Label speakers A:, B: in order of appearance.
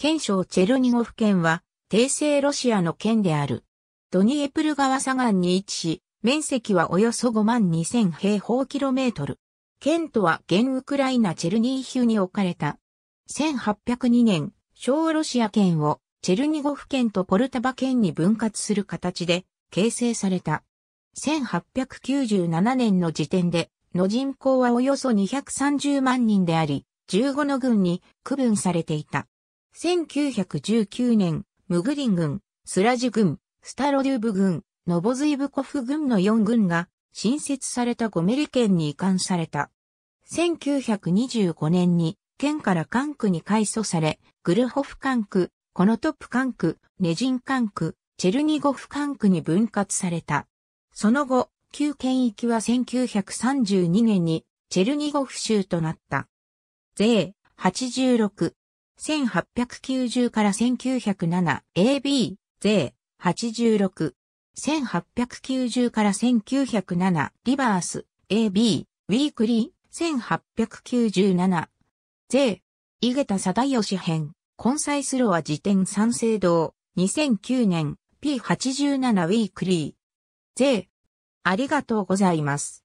A: 県省チェルニゴフ県は、帝政ロシア
B: の県である。ドニエプル川左岸に位置し、面積はおよそ5万2000平方キロメートル。県とは現ウクライナチェルニーヒュに置かれた。1802年、小ロシア県をチェルニゴフ県とポルタバ県に分割する形で形成された。1897年の時点で、の人口はおよそ230万人であり、15の郡に区分されていた。1919年、ムグリン軍、スラジ軍、スタロデューブ軍、ノボズイブコフ軍の4軍が新設されたゴメリ県に移管された。1925年に県から管区に改装され、グルホフ管区、コノトップ管区、ネジン管区、チェルニゴフ管区に分割された。その後、旧県域は1932年にチェルニゴフ州となった。税86 1890から 1907AB 税86 1890から1907リバース AB ウィークリー1897税井桁貞義編コンサイスロア辞典三省堂2009年
A: P87 ウィークリー税ありがとうございます。